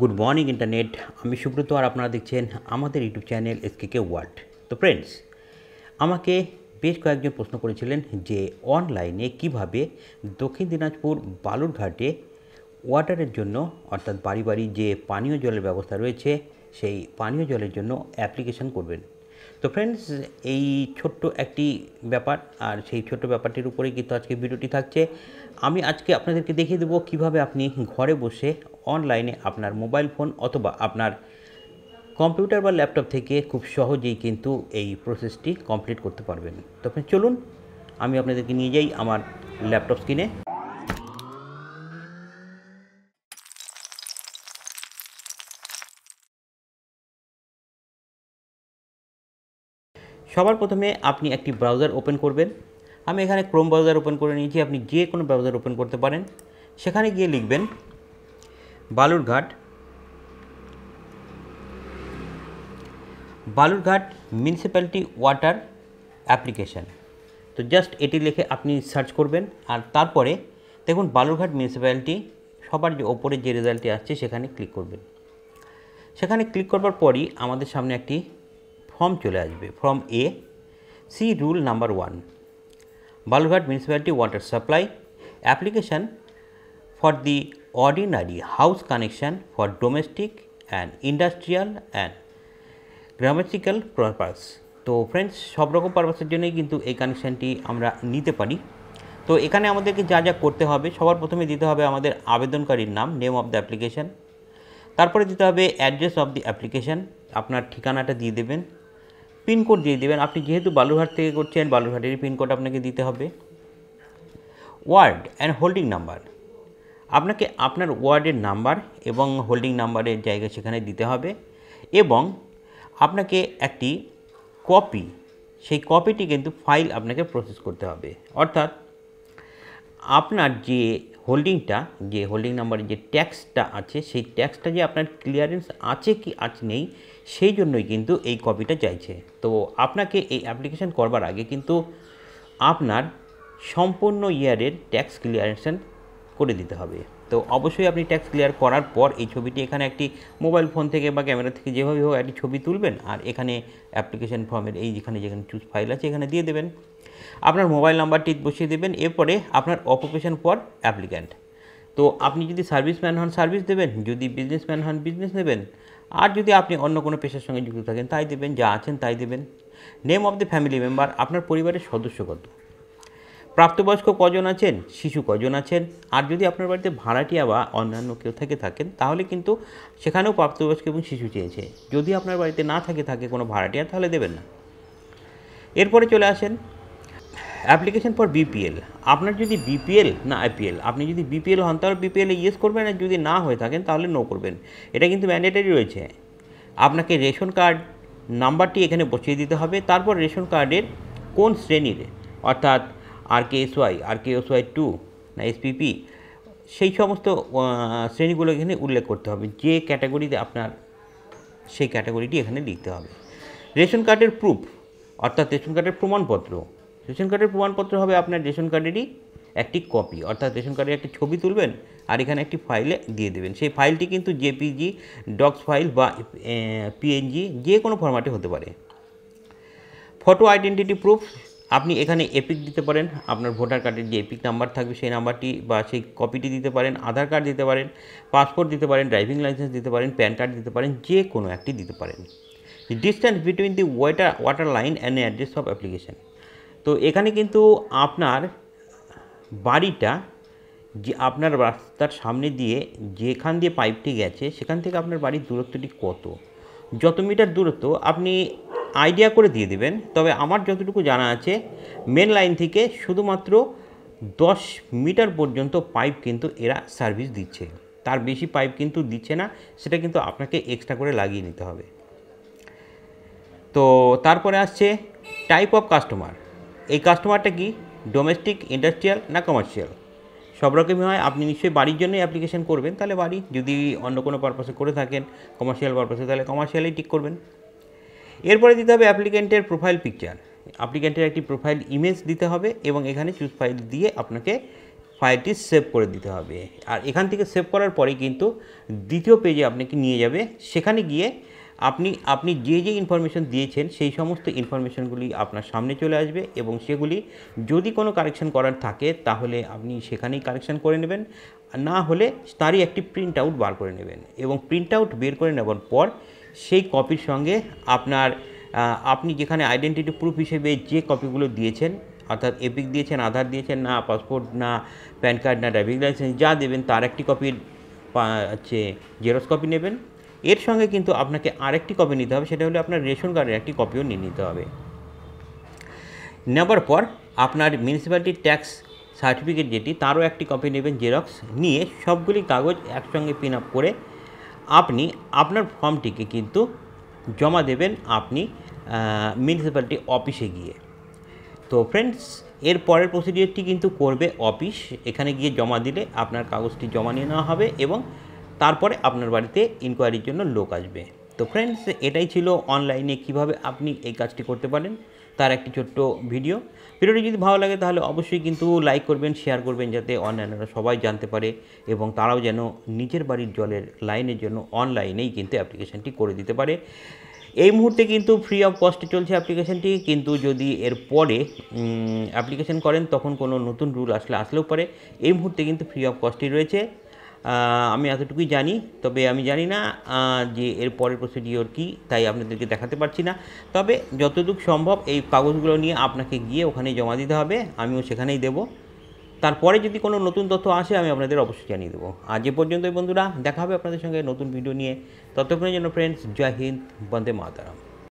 good morning internet আমি সুব্রত আর আপনারা দেখছেন আমাদের ইউটিউব চ্যানেল কে ওয়ার্ল্ড তো ফ্রেন্ডস আমাকে বেশ কয়েকজন প্রশ্ন করেছিলেন যে অনলাইনে কিভাবে দক্ষিণ দিনাজপুর বালুরঘাটে ওয়াটারের জন্য অর্থাৎ বাড়ি বাড়ি যে পানীয় জলের ব্যবস্থা রয়েছে সেই পানীয় জলের জন্য অ্যাপ্লিকেশন করবেন তো ফ্রেন্ডস এই ছোট্ট একটি ব্যাপার আর সেই ছোট্ট ব্যাপারটির উপরেই কিন্তু আজকে ভিডিওটি থাকছে আমি আজকে আপনাদেরকে দেখিয়ে দেবো কিভাবে আপনি ঘরে বসে অনলাইনে আপনার মোবাইল ফোন অথবা আপনার কম্পিউটার বা ল্যাপটপ থেকে খুব সহজেই কিন্তু এই প্রসেসটি কমপ্লিট করতে পারবেন তো চলুন আমি আপনাদেরকে নিয়ে যাই আমার ল্যাপটপ স্ক্রিনে সবার প্রথমে আপনি একটি ব্রাউজার ওপেন করবেন আমি এখানে ক্রোম ব্রাউজার ওপেন করে নিয়েছি আপনি যে কোনো ব্রাউজার ওপেন করতে পারেন সেখানে গিয়ে লিখবেন Balurghat Balurghat municipality water application তো জাস্ট এটি লিখে আপনি সার্চ করবেন আর তারপরে দেখুন বালুরঘাট মিউনিসিপ্যালিটি সবার যে ওপরে যে রেজাল্টটি আসছে সেখানে ক্লিক করবেন সেখানে ক্লিক করবার পরই আমাদের সামনে একটি ফর্ম চলে আসবে form A C rule number one Balurghat municipality water supply application for the ordinary house connection for domestic and industrial and grammatical purpose তো ফ্রেন্ডস সব রকম পারপাসের জন্যই কিন্তু এই কানেকশানটি আমরা নিতে পারি তো এখানে আমাদেরকে যা যা করতে হবে সবার প্রথমে দিতে হবে আমাদের আবেদনকারীর নাম নেম অফ দ্য অ্যাপ্লিকেশান তারপরে দিতে হবে অ্যাড্রেস অফ দি অ্যাপ্লিকেশান আপনার ঠিকানাটা দিয়ে দেবেন পিনকোড দিয়ে দেবেন আপনি যেহেতু বালুরঘাট থেকে করছেন বালুরঘাটেরই পিনকোড আপনাকে দিতে হবে ওয়ার্ড অ্যান্ড হোল্ডিং নাম্বার আপনাকে আপনার ওয়ার্ডের নাম্বার এবং হোল্ডিং নাম্বারের জায়গা সেখানে দিতে হবে এবং আপনাকে একটি কপি সেই কপিটি কিন্তু ফাইল আপনাকে প্রসেস করতে হবে অর্থাৎ আপনার যে হোল্ডিংটা যে হোল্ডিং নাম্বারের যে ট্যাক্সটা আছে সেই ট্যাক্সটা যে আপনার ক্লিয়ারেন্স আছে কি আজ নেই সেই জন্যই কিন্তু এই কপিটা চাইছে তো আপনাকে এই অ্যাপ্লিকেশান করবার আগে কিন্তু আপনার সম্পূর্ণ ইয়ারের ট্যাক্স ক্লিয়ারেন্স করে দিতে হবে তো অবশ্যই আপনি ট্যাক্স ক্লিয়ার করার পর এই ছবিটি এখানে একটি মোবাইল ফোন থেকে বা ক্যামেরা থেকে যেভাবে হোক একটি ছবি তুলবেন আর এখানে অ্যাপ্লিকেশন ফর্মের এই যেখানে যেখানে চুজ ফাইল আছে এখানে দিয়ে দেবেন আপনার মোবাইল নাম্বারটি বসিয়ে দেবেন এরপরে আপনার অকুপেশন ফর অ্যাপ্লিক্যান্ট তো আপনি যদি সার্ভিসম্যান হন সার্ভিস দেবেন যদি বিজনেসম্যান হন বিজনেস নেবেন আর যদি আপনি অন্য কোনো পেশার সঙ্গে যুক্ত থাকেন তাই দেবেন যা আছেন তাই দেবেন name of the family member আপনার পরিবারের সদস্য কত প্রাপ্তবয়স্ক কজন আছেন শিশু কজন আছেন আর যদি আপনার বাড়িতে ভাড়াটিয়া বা অন্যান্য কেউ থেকে থাকেন তাহলে কিন্তু সেখানেও প্রাপ্তবয়স্ক এবং শিশু চেয়েছে যদি আপনার বাড়িতে না থাকে থাকে কোনো ভাড়াটিয়া তাহলে দেবেন না এরপরে চলে আসেন অ্যাপ্লিকেশন ফর বিপিএল আপনার যদি বিপিএল না আইপিএল আপনি যদি বিপিএল হন তাহলে বিপিএলে ইয়েস করবেন আর যদি না হয়ে থাকেন তাহলে নো করবেন এটা কিন্তু ম্যান্ডেটারি রয়েছে আপনাকে রেশন কার্ড নাম্বারটি এখানে বসিয়ে দিতে হবে তারপর রেশন কার্ডের কোন শ্রেণীর অর্থাৎ আরকেএসওয়াই আরকেএসওয়াই টু না এসপিপি সেই সমস্ত শ্রেণীগুলো এখানে উল্লেখ করতে হবে যে ক্যাটাগরিতে আপনার সেই ক্যাটাগরিটি এখানে লিখতে হবে রেশন কার্ডের প্রুফ অর্থাৎ রেশন কার্ডের প্রমাণপত্র রেশন কার্ডের প্রমাণপত্র হবে আপনার রেশন কার্ডেরই একটি কপি অর্থাৎ রেশন কার্ডের একটি ছবি তুলবেন আর এখানে একটি ফাইলে দিয়ে দেবেন সেই ফাইলটি কিন্তু জেপিজি ডক্স ফাইল বা পিএনজি যে কোনো ফরম্যাটে হতে পারে ফটো আইডেন্টিটি প্রুফ আপনি এখানে এপিক দিতে পারেন আপনার ভোটার কার্ডের যে এপিক নাম্বার থাকবে সেই নাম্বারটি বা সেই কপিটি দিতে পারেন আধার কার্ড দিতে পারেন পাসপোর্ট দিতে পারেন ড্রাইভিং লাইসেন্স দিতে পারেন প্যান কার্ড দিতে পারেন যে কোনো একটি দিতে পারেন distance between the water water line and address of application তো এখানে কিন্তু আপনার বাড়িটা যে আপনার রাস্তার সামনে দিয়ে যেখান দিয়ে পাইপটি গেছে সেখান থেকে আপনার বাড়ির দূরত্বটি কত যত মিটার দূরত্ব আপনি আইডিয়া করে দিয়ে দেবেন তবে আমার যতটুকু জানা আছে মেন লাইন থেকে শুধুমাত্র দশ মিটার পর্যন্ত পাইপ কিন্তু এরা সার্ভিস দিচ্ছে তার বেশি পাইপ কিন্তু দিচ্ছে না সেটা কিন্তু আপনাকে এক্সট্রা করে লাগিয়ে নিতে হবে তো তারপরে আসছে টাইপ অফ কাস্টমার এই কাস্টমারটা কি ডোমেস্টিক ইন্ডাস্ট্রিয়াল না কমার্শিয়াল সব রকমই হয় আপনি নিশ্চয়ই বাড়ির জন্যই অ্যাপ্লিকেশান করবেন তাহলে বাড়ি যদি অন্য কোনো পারপাসে করে থাকেন কমার্শিয়াল পারপাসে তাহলে কমার্শিয়ালেই ঠিক করবেন এরপরে দিতে হবে অ্যাপ্লিকেন্টের প্রোফাইল পিকচার অ্যাপ্লিকেন্টের একটি প্রোফাইল ইমেজ দিতে হবে এবং এখানে চুজ ফাইল দিয়ে আপনাকে ফাইলটি সেভ করে দিতে হবে আর এখান থেকে সেভ করার পরে কিন্তু দ্বিতীয় পেজে আপনাকে নিয়ে যাবে সেখানে গিয়ে আপনি আপনি যে যে ইনফরমেশন দিয়েছেন সেই সমস্ত ইনফরমেশনগুলি আপনার সামনে চলে আসবে এবং সেগুলি যদি কোনো কারেকশান করার থাকে তাহলে আপনি সেখানেই কারেকশান করে নেবেন না হলে তারই একটি প্রিন্ট আউট বার করে নেবেন এবং প্রিন্ট আউট বের করে নেওয়ার পর সেই কপির সঙ্গে আপনার আপনি যেখানে আইডেন্টিটি প্রুফ হিসেবে যে কপিগুলো দিয়েছেন অর্থাৎ এপিক দিয়েছেন আধার দিয়েছেন না পাসপোর্ট না প্যান কার্ড না ড্রাইভিং লাইসেন্স যা দেবেন তার একটি কপির হচ্ছে জেরক্স কপি নেবেন এর সঙ্গে কিন্তু আপনাকে আরেকটি কপি নিতে হবে সেটা হলে আপনার রেশন কার্ডের একটি কপিও নিয়ে নিতে হবে নেবার পর আপনার মিউনিসিপ্যালিটি ট্যাক্স সার্টিফিকেট যেটি তারও একটি কপি নেবেন জেরক্স নিয়ে সবগুলি কাগজ একসঙ্গে পিন আপ করে আপনি আপনার ফর্মটিকে কিন্তু জমা দেবেন আপনি মিউনিসিপ্যালিটি অফিসে গিয়ে তো ফ্রেন্ডস এর পরের প্রসিডিওরটি কিন্তু করবে অফিস এখানে গিয়ে জমা দিলে আপনার কাগজটি জমা নিয়ে নেওয়া হবে এবং তারপরে আপনার বাড়িতে ইনকোয়ারির জন্য লোক আসবে তো ফ্রেন্ডস এটাই ছিল অনলাইনে কিভাবে আপনি এই কাজটি করতে পারেন তার একটি ছোট্ট ভিডিও ভিডিওটি যদি ভালো লাগে তাহলে অবশ্যই কিন্তু লাইক করবেন শেয়ার করবেন যাতে অন্যান্যরা সবাই জানতে পারে এবং তারাও যেন নিজের বাড়ির জলের লাইনের জন্য অনলাইনেই কিন্তু অ্যাপ্লিকেশানটি করে দিতে পারে এই মুহূর্তে কিন্তু ফ্রি অফ কস্টে চলছে অ্যাপ্লিকেশানটি কিন্তু যদি এর পরে অ্যাপ্লিকেশান করেন তখন কোনো নতুন রুল আসলে আসলেও পারে এই মুহূর্তে কিন্তু ফ্রি অফ কস্টই রয়েছে আমি এতটুকুই জানি তবে আমি জানি না যে এর পরের প্রসিডিওর কী তাই আপনাদেরকে দেখাতে পারছি না তবে যতটুকু সম্ভব এই কাগজগুলো নিয়ে আপনাকে গিয়ে ওখানে জমা দিতে হবে আমিও সেখানেই দেবো তারপরে যদি কোনো নতুন তথ্য আসে আমি আপনাদের অবশ্যই জানিয়ে দেবো আর যে পর্যন্তই বন্ধুরা দেখা হবে আপনাদের সঙ্গে নতুন ভিডিও নিয়ে ততক্ষণের জন্য ফ্রেন্ডস জয় হিন্দ বন্দে মাতারাম